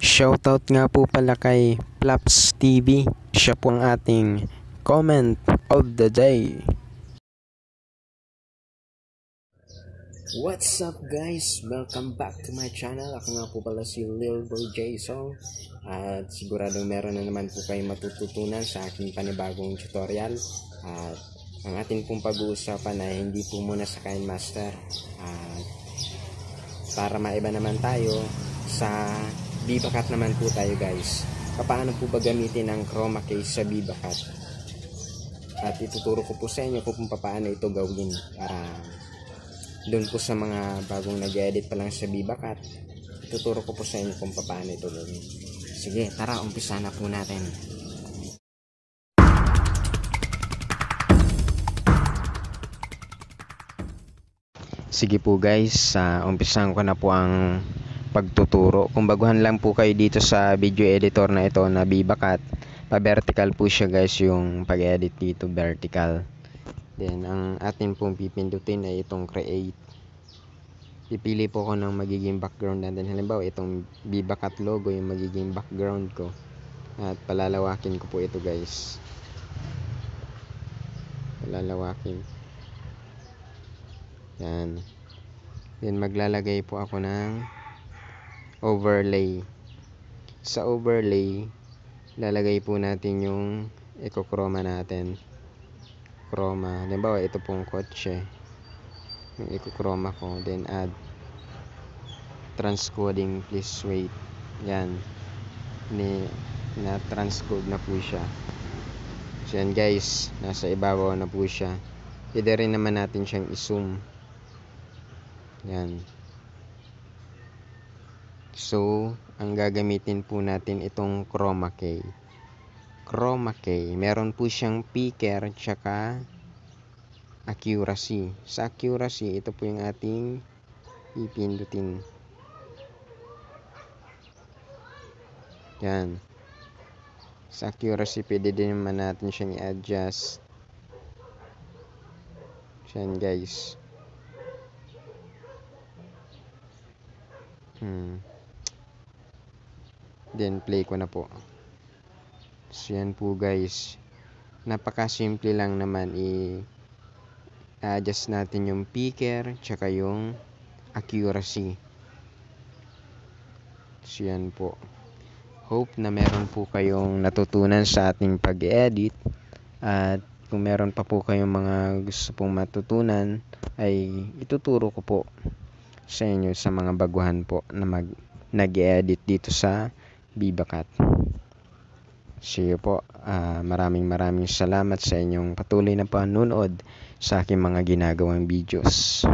Shoutout nga po pala kay Plaps TV. Siya po ang ating comment of the day. What's up guys? Welcome back to my channel. Ako nga po pala si Lil Boy Jason. At siguradong meron na naman po kayong matututunan sa aking panibagong tutorial. At ang atin pong pag-uusapan ay hindi po muna sa kain master. At para maiba naman tayo sa Vivacat naman po tayo guys. Paano po ba gamitin ang chroma case sa Vivacat? At ituturo ko po sa inyo kung paano ito gawin para doon po sa mga bagong nag-edit pa lang sa Vivacat. Ituturo ko po sa inyo kung paano ito gawin. Sige, tara, umpisa na po natin. Sige po guys, uh, ah, umpisan ko na po ang pagtuturo. Kung baguhan lang po kayo dito sa video editor na ito na Bibacat, pa-vertical po siya guys yung pag-edit dito vertical. Then ang atin pong pipindutin ay itong create. Pipili po ko ng magiging background natin. Halimbawa itong Bibacat logo yung magiging background ko. At palalawakin ko po ito guys. Palalawakin. Yan. Then maglalagay po ako ng overlay. Sa overlay, lalagay po natin yung iko-chroma natin. Chroma. Halimbawa, ito pong kotse. Yung iko-chroma ko. Then, add. Transcoding, please wait. Yan. Ni, na-transcode na po siya. So, yan guys. Nasa ibabaw na po siya. Pwede rin naman natin siyang i-zoom. Yan. So, ang gagamitin po natin itong chroma key. Chroma key, meron po siyang picker tsaka accuracy. Sa accuracy, ito po yung ating ipindutin. Yan. Sa accuracy, pwede din naman natin siyang i-adjust. Yan guys. Hmm. Then play ko na po. So yan po guys. Napakasimple lang naman i adjust natin yung picker tsaka yung accuracy. So yan po. Hope na meron po kayong natutunan sa ating pag-edit at kung meron pa po kayong mga gusto pong matutunan ay ituturo ko po sa inyo sa mga baguhan po na mag nag-edit dito sa Bibakat. Sige po, uh, maraming maraming salamat sa inyong patuloy na panunood sa aking mga ginagawang videos.